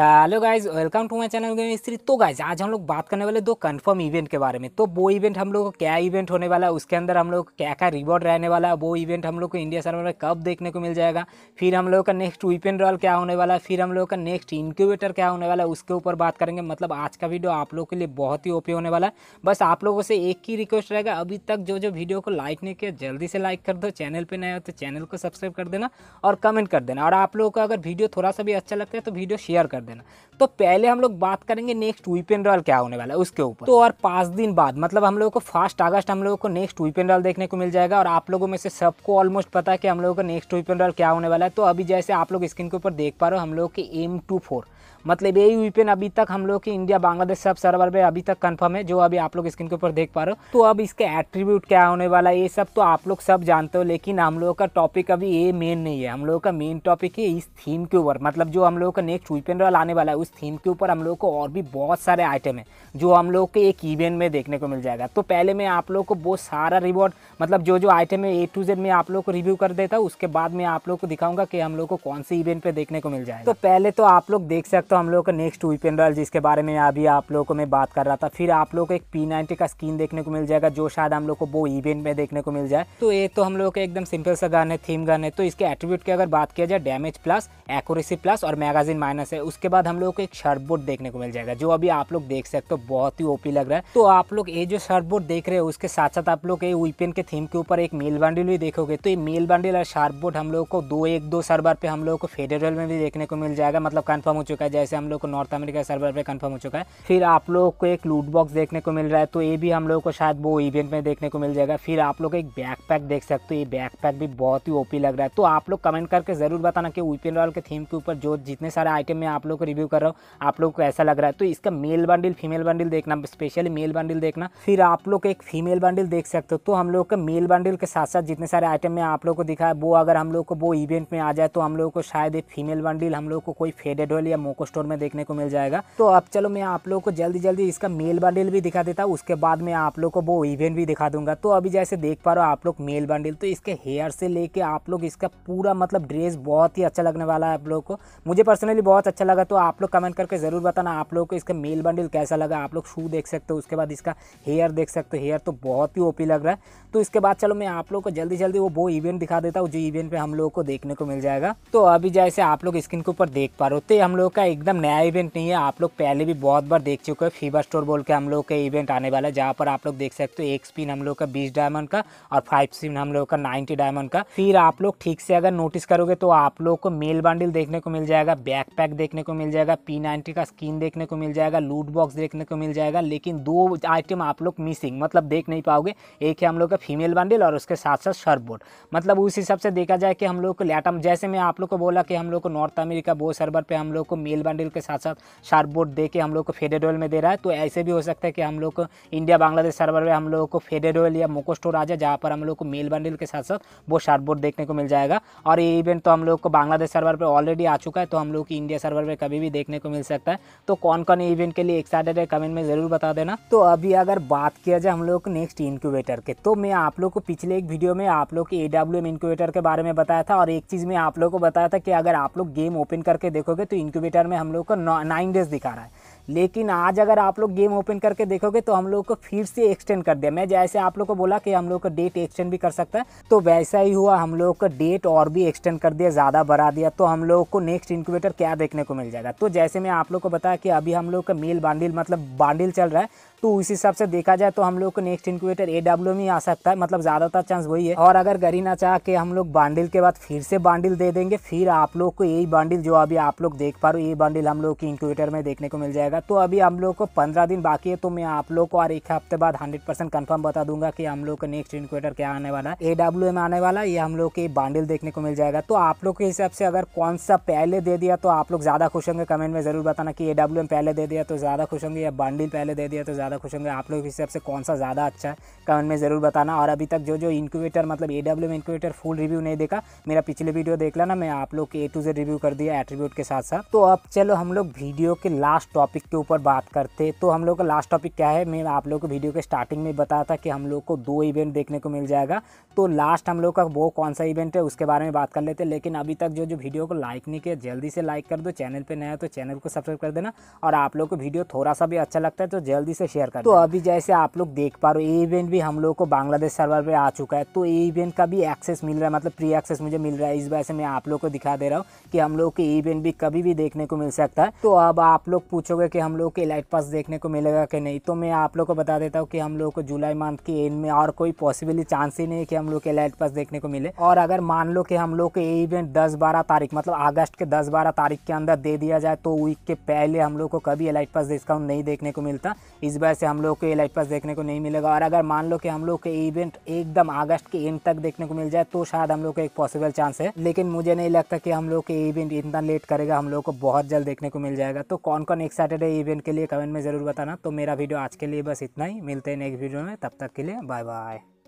hello guys welcome to my channel game स्त्री तो guys आज हम लोग बात करने वाले दो कंफर्म इवेंट के बारे में तो वो इवेंट हम लोग को क्या इवेंट होने वाला है उसके अंदर हम लोग क्या क्या रिवॉर्ड रहने वाला है वो इवेंट हम लोग को इंडिया सर्वर में कब देखने को मिल जाएगा फिर हम लोगों का नेक्स्ट वीपेन रॉल क्या होने वाला है फिर हम लोग का नेक्स्ट इंक्यूबेटर क्या होने वाला है उसके ऊपर बात करेंगे मतलब आज का वीडियो आप लोग के लिए बहुत ही ओपी होने वाला है बस आप लोगों से एक ही रिक्वेस्ट रहेगा अभी तक जो जो वीडियो को लाइक नहीं किया जल्दी से लाइक कर दो चैनल पर नया हो तो चैनल को सब्सक्राइब कर देना और कमेंट कर देना और आप लोगों को अगर वीडियो थोड़ा सा भी अच्छा लगता है तो वीडियो शेयर कर না तो पहले हम लोग बात करेंगे नेक्स्ट वीपेन रॉल क्या होने वाला है उसके ऊपर तो और पांच दिन बाद मतलब हम लोगों को फर्स्ट अगस्त हम लोगों को नेक्स्ट वीपेन रॉल देखने को मिल जाएगा और आप लोगों में से सबको ऑलमोस्ट पता है कि हम लोगों का नेक्स्ट वीपेन रॉल क्या होने वाला है तो अभी जैसे आप लोग स्क्रीन के ऊपर देख पा रहे हो हम लोग के एम टू फोर मतलब यही वीपेन अभी तक हम लोग की इंडिया बांग्लादेश सब सर्वर पर अभी तक कन्फर्म है जो अभी आप लोग स्क्रीन के ऊपर देख पा रहे हो तो अब इसके एट्रीब्यूट क्या होने वाला है ये सब तो आप लोग सब जानते हो लेकिन हम लोगों का टॉपिक अभी ये मेन नहीं है हम लोगों का मेन टॉपिक है इस थीम के ऊपर मतलब जो हम लोगों का नेक्स्ट वीपेन रॉल आने वाला है उस इस थीम के ऊपर हम लोग को और भी बहुत सारे आइटम है जो हम लोग के एक इवेंट में देखने को मिल जाएगा तो पहले मैं आप लोग को वो सारा रिवॉर्ड मतलब जो जो आइटम है ए टू जेड में आप लोग को रिव्यू कर देता हूँ उसके बाद मैं आप लोग को दिखाऊंगा कि हम लोग को कौन से इवेंट पर देखने को मिल जाएगा तो पहले तो आप लोग देख सकते हो हम लोग का नेक्स्ट रॉयल जिसके बारे में अभी आप लोग को मैं बात कर रहा था फिर आप लोग को एक पी नाइनटी का स्क्रीन देखने को मिल जाएगा जो शायद हम लोग को वो इवेंट में देखने को मिल जाए तो ये तो हम लोग का एकदम सिंपल सा गन है थीम गन है तो इसके एट्रीब्यूट की अगर बात किया जाए डैमेज प्लस एक्यूरेसी प्लस और मैगजीन माइनस है उसके बाद हम लोग आपको एक शर्टबोर्ड देखने को मिल जाएगा जो अभी आप लोग देख सकते हो बहुत ही ओपी लग रहा है तो आप लोग ये जो शर्टबोर्ड देख रहे हो उसके साथ साथ आप लोग वीपेन के थीम के ऊपर एक मेल बंडल भी देखोगे तो ये मेल बंडल और शार्पबोर्ड हम लोग को दो एक दो सर्वर पे हम लोग को फेडरल में भी देखने को मिल जाएगा मतलब कन्फर्म हो चुका है जैसे हम लोग को नॉर्थ अमेरिका सर्वर पे कन्फर्म हो चुका है फिर आप लोग को एक लूट बॉक्स देखने को मिल रहा है तो ये भी हम लोग को शायद वो इवेंट में देखने को मिल जाएगा फिर आप लोग एक बैकपैक देख सकते हो ये बैकपैक भी बहुत ही ओपी लग रहा है तो आप लोग कमेंट करके जरूर बताना कि वीपेन रॉयल के थीम के ऊपर जो जितने सारे आइटम में आप लोग को रिव्यू कर रहा हूँ हूँ आप लोग को ऐसा लग रहा है तो इसका मेल बंडल फीमेल बंडल देखना स्पेशली मेल बंडल देखना फिर आप लोग एक फीमेल बंडल देख सकते हो तो हम लोग का मेल बंडल के साथ साथ जितने सारे आइटम में आप लोग को दिखा वो अगर हम लोग को वो इवेंट में आ जाए तो हम लोग को शायद एक फीमेल बंडल हम लोग को कोई फेडेड होल या मोको स्टोर में देखने को मिल जाएगा तो अब चलो मैं आप लोग को जल्दी जल्दी इसका मेल बंडल भी दिखा देता हूँ उसके बाद में आप लोग को वो इवेंट भी दिखा दूंगा तो अभी जैसे देख पा रहे हो आप लोग मेल बंडल तो इसके हेयर से लेके आप लोग इसका पूरा मतलब ड्रेस बहुत ही अच्छा लगने वाला है आप लोग को मुझे पर्सनली बहुत अच्छा लगा तो आप लोग कमेंट करके ज़रूर बताना आप लोग को इसका मेल बंडल कैसा लगा आप लोग शू देख सकते हो उसके बाद इसका हेयर देख सकते हो हेयर तो बहुत ही ओपी लग रहा है तो इसके बाद चलो मैं आप लोग को जल्दी जल्दी वो वो इवेंट दिखा देता हूँ जो इवेंट पर हम लोग को देखने को मिल जाएगा तो अभी जैसे आप लोग स्क्रीन के ऊपर देख पा रहे होते तो हम लोग का एकदम नया इवेंट नहीं है आप लोग पहले भी बहुत बार देख चुके हैं फीवर स्टोर बोल के हम लोग का इवेंट आने वाला है जहाँ पर आप लोग देख सकते हो एक स्पिन हम लोग का बीस डायमंड का और फाइव स्पिन हम लोग का नाइन्टी डायमंड का फिर आप लोग ठीक से अगर नोटिस करोगे तो आप लोग को मेल बंडल देखने को मिल जाएगा बैक पैक देखने को मिल जाएगा पी नाइन्टी का स्किन देखने को मिल जाएगा लूट बॉक्स देखने को मिल जाएगा लेकिन दो आइटम आप लोग मिसिंग मतलब देख नहीं पाओगे एक है हम लोग का फीमेल बंडल और उसके साथ साथ बोर्ड मतलब उस हिसाब से देखा जाए कि हम लोग को लैटम जैसे मैं आप लोग को बोला कि हम लोग को नॉर्थ अमेरिका बो सर्वर पर हम लोग को मेल बंडल के साथ साथ शार्पबोर्ड दे के हम लोग को फेडेड ऑयल में दे रहा है तो ऐसे भी हो सकता है कि हम लोग को इंडिया बांग्लादेश सर्वर में हम लोग को फेडेड ऑयल या मोको स्टोर आ जाए जहाँ पर हम लोग को मेल बंडल के साथ साथ वो शार्पबोर्ड देखने को मिल जाएगा और ये इवेंट तो हम लोग को बांग्लादेश सर्वर पर ऑलरेडी आ चुका है तो हम लोग की इंडिया सर्वर पर कभी भी देख देखने को मिल सकता है तो कौन कौन इवेंट के लिए एक्साइटेड है कमेंट में ज़रूर बता देना तो अभी अगर बात किया जाए हम लोग नेक्स्ट इंक्यूबेटर के तो मैं आप लोग को पिछले एक वीडियो में आप लोग के ए डब्ल्यू एम इंक्यूबेटर के बारे में बताया था और एक चीज़ में आप लोग को बताया था कि अगर आप लोग गेम ओपन करके देखोगे तो इंक्यूबेटर में हम लोग को नाइन डेज दिखा रहा है लेकिन आज अगर आप लोग गेम ओपन करके देखोगे तो हम लोग को फिर से एक्सटेंड कर दिया मैं जैसे आप लोग को बोला कि हम लोग का डेट एक्सटेंड भी कर सकता है तो वैसा ही हुआ हम लोग का डेट और भी एक्सटेंड कर दिया ज़्यादा बढ़ा दिया तो हम लोग को नेक्स्ट इंक्यूबेटर क्या देखने को मिल जाएगा तो जैसे मैं आप लोग को बताया कि अभी हम लोग का मेल बांडिल मतलब बांडिल चल रहा है तो उस हिसाब से देखा जाए तो हम लोग को नेक्स्ट इंक्यूबेटर ए डब्ल्यू में आ सकता है मतलब ज़्यादातर चांस वही है और अगर गरीना चाह के हम लोग बांडिल के बाद फिर से बांडिल दे देंगे फिर आप लोग को यही बांडिल जो अभी आप लोग देख पा रहे हो ये बांडिल हम लोग की इंक्यूबेटर में देखने को मिल जाएगा तो अभी हम लोग को पंद्रह दिन बाकी है तो मैं आप लोग को और एक हफ्ते बाद हंड्रेड परसेंट कन्फर्म बता दूंगा कि हम लोग का नेक्स्ट इंक्यूबेटर क्या आने वाला है ए डब्ल्यू में आने वाला ये हम लोग के बांडिल देखने को मिल जाएगा तो आप लोग के हिसाब से अगर कौन सा पहले दे दिया तो आप लोग ज़्यादा खुश होंगे कमेंट में ज़रूर बताना कि ए डब्ल्यू पहले दे दिया तो ज़्यादा खुश होंगे या बांडिल पहले दे दिया तो ज़्यादा ज़्यादा खुश होंगे आप लोग इस हिसाब से कौन सा ज़्यादा अच्छा है कमेंट में ज़रूर बताना और अभी तक जो जो इंक्यूबेटर मतलब A W incubator full review नहीं देखा मेरा पिछले वीडियो देख लेना मैं आप लोग के ए टू जेड रिव्यू कर दिया एट्रीब्यूट के साथ साथ तो अब चलो हम लोग वीडियो के लास्ट टॉपिक के ऊपर बात करते तो हम लोग का लास्ट टॉपिक क्या है मैं आप लोग को वीडियो के स्टार्टिंग में बताया था कि हम लोग को दो इवेंट देखने को मिल जाएगा तो लास्ट हम लोग का वो कौन सा इवेंट है उसके बारे में बात कर लेते हैं लेकिन अभी तक जो जो वीडियो को लाइक नहीं किया जल्दी से लाइक कर दो चैनल पर नया तो चैनल को सब्सक्राइब कर देना और आप लोग को वीडियो थोड़ा सा भी अच्छा लगता है तो जल्दी से शेयर शेयर कर तो अभी जैसे आप लोग देख पा रहे हो ये इवेंट भी हम लोग को बांग्लादेश सर्वर पे आ चुका है तो ये इवेंट का भी एक्सेस मिल रहा है मतलब प्री एक्सेस मुझे मिल रहा है इस वजह से मैं आप लोग को दिखा दे रहा हूँ कि हम लोग के इवेंट भी कभी भी देखने को मिल सकता है तो अब आप लोग पूछोगे कि हम लोग के लाइट पास देखने को मिलेगा कि नहीं तो मैं आप लोग को बता देता हूँ कि हम लोग को जुलाई मंथ के एंड में और कोई पॉसिबली चांस ही नहीं है कि हम लोग के लाइट पास देखने को मिले और अगर मान लो कि हम लोग के ये इवेंट दस बारह तारीख मतलब अगस्त के दस बारह तारीख के अंदर दे दिया जाए तो वीक के पहले हम लोग को कभी लाइट पास डिस्काउंट नहीं देखने को मिलता इस बार वैसे हम लोग को ये लाइट पास देखने को नहीं मिलेगा और अगर मान लो कि हम लोग के इवेंट एकदम अगस्त के एंड तक देखने को मिल जाए तो शायद हम लोग को एक पॉसिबल चांस है लेकिन मुझे नहीं लगता कि हम लोग के इवेंट इतना लेट करेगा हम लोग को बहुत जल्द देखने को मिल जाएगा तो कौन कौन एक्साइटेड है इवेंट के लिए कमेंट में ज़रूर बताना तो मेरा वीडियो आज के लिए बस इतना ही मिलते हैं नेक्स्ट वीडियो में तब तक के लिए बाय बाय